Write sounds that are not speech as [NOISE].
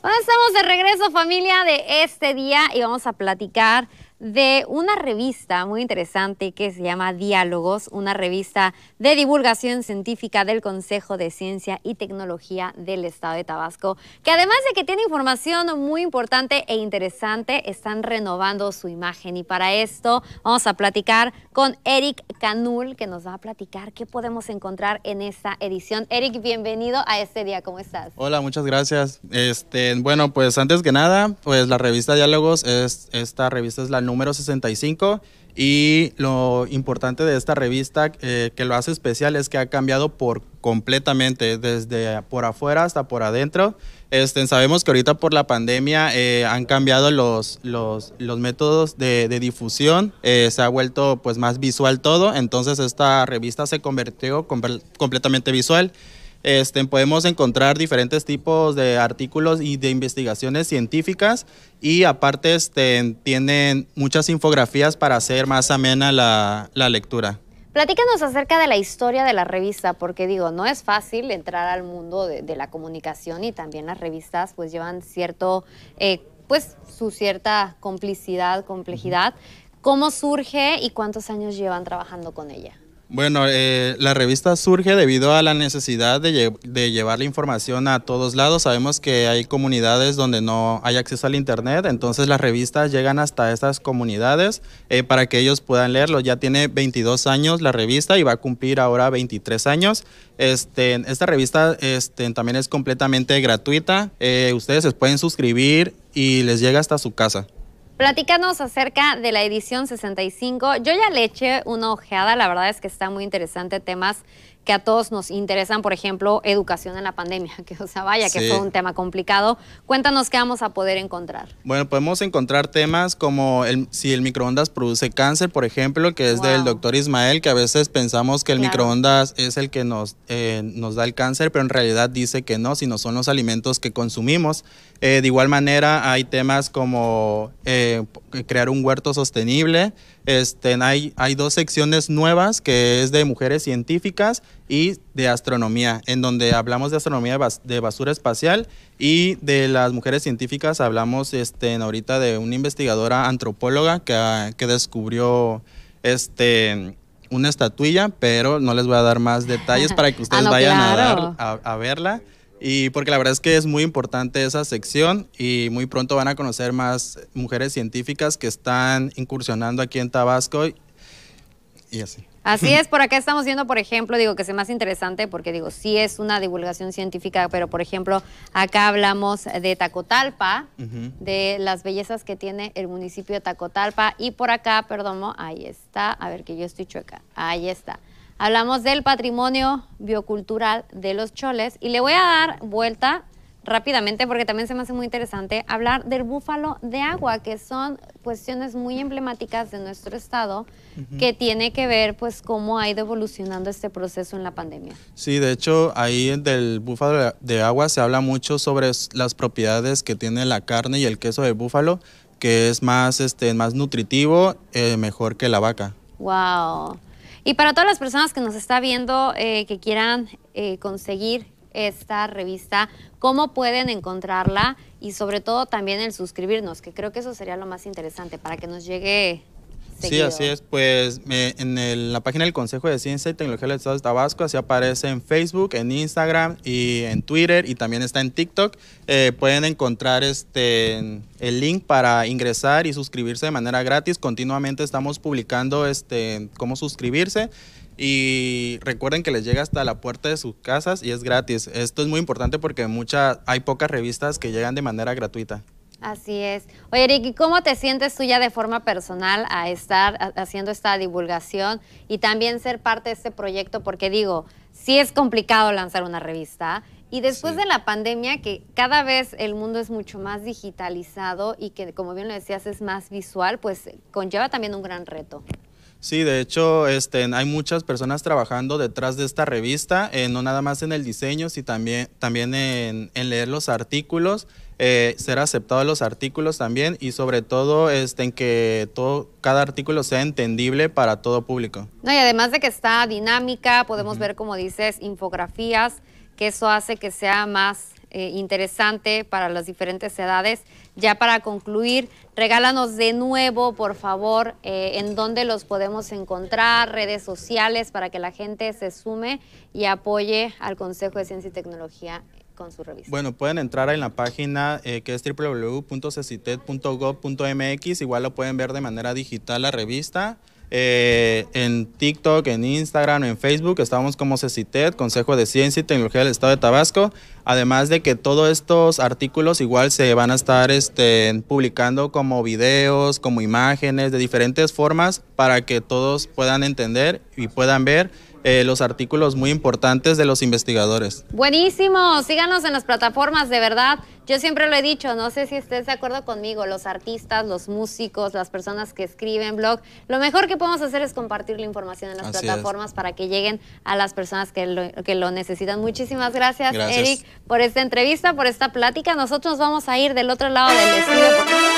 Bueno, estamos de regreso familia de este día y vamos a platicar de una revista muy interesante que se llama Diálogos, una revista de divulgación científica del Consejo de Ciencia y Tecnología del Estado de Tabasco, que además de que tiene información muy importante e interesante, están renovando su imagen. Y para esto vamos a platicar con Eric Canul, que nos va a platicar qué podemos encontrar en esta edición. Eric, bienvenido a este día, ¿cómo estás? Hola, muchas gracias. Este, bueno, pues antes que nada, pues la revista Diálogos es esta revista es la número 65. Y lo importante de esta revista eh, que lo hace especial es que ha cambiado por completamente, desde por afuera hasta por adentro. Este, sabemos que ahorita por la pandemia eh, han cambiado los, los, los métodos de, difusión, eh, se ha vuelto pues más visual todo, entonces esta revista se convirtió completamente visual. Este, podemos encontrar diferentes tipos de artículos y de investigaciones científicas y aparte este, tienen muchas infografías para hacer más amena la, lectura. Platícanos acerca de la historia de la revista, porque digo, no es fácil entrar al mundo de, la comunicación y también las revistas pues llevan cierto, eh, pues, su cierta complicidad, complejidad. ¿Cómo surge y cuántos años llevan trabajando con ella? Bueno, eh, la revista surge debido a la necesidad de, llevar la información a todos lados. Sabemos que hay comunidades donde no hay acceso al Internet, entonces las revistas llegan hasta estas comunidades eh, para que ellos puedan leerlo. Ya tiene 22 años la revista y va a cumplir ahora 23 años. Este, esta revista este, también es completamente gratuita. Eh, ustedes se pueden suscribir y les llega hasta su casa. Platícanos acerca de la edición 65. Yo ya le eché una ojeada, la verdad es que está muy interesante temas que a todos nos interesan, por ejemplo, educación en la pandemia, [LAUGHS] que o sea, vaya, que fue un tema complicado. Cuéntanos qué vamos a poder encontrar. Bueno, podemos encontrar temas como si el microondas produce cáncer, por ejemplo, que es del doctor Ismael, que a veces pensamos que el microondas es el que nos, eh, nos da el cáncer, pero en realidad dice que no, sino son los alimentos que consumimos. Eh, de igual manera, hay temas como eh, crear un huerto sostenible. Este, hay, hay dos secciones nuevas, que es de mujeres científicas y de astronomía, en donde hablamos de astronomía de basura espacial y de las mujeres científicas hablamos este, ahorita de una investigadora antropóloga que, ah, que descubrió este, una estatuilla, pero no les voy a dar más detalles para que [LAUGHS] ustedes ah, vayan a, verla. Y porque la verdad es que es muy importante esa sección y muy pronto van a conocer más mujeres científicas que están incursionando aquí en Tabasco y así. Así [LAUGHS] es, por acá estamos viendo, por ejemplo, digo que es más interesante porque digo, sí es una divulgación científica, pero por ejemplo, acá hablamos de Tacotalpa, de las bellezas que tiene el municipio de Tacotalpa y por acá, perdón, ahí está, a ver que yo estoy chueca, ahí está. Hablamos del patrimonio biocultural de los choles y le voy a dar vuelta rápidamente porque también se me hace muy interesante hablar del búfalo de agua, que son cuestiones muy emblemáticas de nuestro estado que tiene que ver pues cómo ha ido evolucionando este proceso en la pandemia. Sí, de hecho ahí del búfalo de agua se habla mucho sobre las propiedades que tiene la carne y el queso de búfalo, que es más, este, más nutritivo, eh, mejor que la vaca. ¡Wow! Y para todas las personas que nos está viendo, eh, que quieran eh, conseguir esta revista, cómo pueden encontrarla y sobre todo también el suscribirnos, que creo que eso sería lo más interesante para que nos llegue Sí, así es. Pues en la página del Consejo de Ciencia y Tecnología del Estado de Tabasco, así aparece en Facebook, en Instagram y en Twitter y también está en TikTok. Eh, pueden encontrar este el link para ingresar y suscribirse de manera gratis. Continuamente estamos publicando este cómo suscribirse y recuerden que les llega hasta la puerta de sus casas y es gratis. Esto es muy importante porque hay pocas revistas que llegan de manera gratuita. Así es. Oye, Eric, cómo te sientes tú ya de forma personal a estar haciendo esta divulgación y también ser parte de este proyecto? Porque digo, sí es complicado lanzar una revista. Y después de la pandemia, que cada vez el mundo es mucho más digitalizado y que, como bien lo decías, es más visual, pues conlleva también un gran reto. Sí, de hecho, este, hay muchas personas trabajando detrás de esta revista, eh, no nada más en el diseño, sino también, también en, leer los artículos, eh, ser aceptados los artículos también y sobre todo este, en que todo, cada artículo sea entendible para todo público. No, y además de que está dinámica, podemos ver, como dices, infografías, que eso hace que sea más eh, interesante para las diferentes edades. Ya para concluir, regálanos de nuevo, por favor, eh, en dónde los podemos encontrar, redes sociales, para que la gente se sume y apoye al Consejo de Ciencia y Tecnología con su revista. Bueno, pueden entrar en la página eh, que es www.cecitet.gov.mx, igual lo pueden ver de manera digital la revista. Eh, en TikTok, en Instagram, en Facebook, estamos como CECITED, Consejo de Ciencia y Tecnología del Estado de Tabasco. Además de que todos estos artículos igual se van a estar este, publicando como videos, como imágenes, de diferentes formas para que todos puedan entender y puedan ver eh, los artículos muy importantes de los investigadores. Buenísimo, síganos en las plataformas, de verdad. Yo siempre lo he dicho, no sé si estés de acuerdo conmigo, los artistas, los músicos, las personas que escriben blog, lo mejor que podemos hacer es compartir la información en las plataformas para que lleguen a las personas que lo, necesitan. Muchísimas gracias, Eric, por esta entrevista, por esta plática. Nosotros vamos a ir del otro lado del estudio.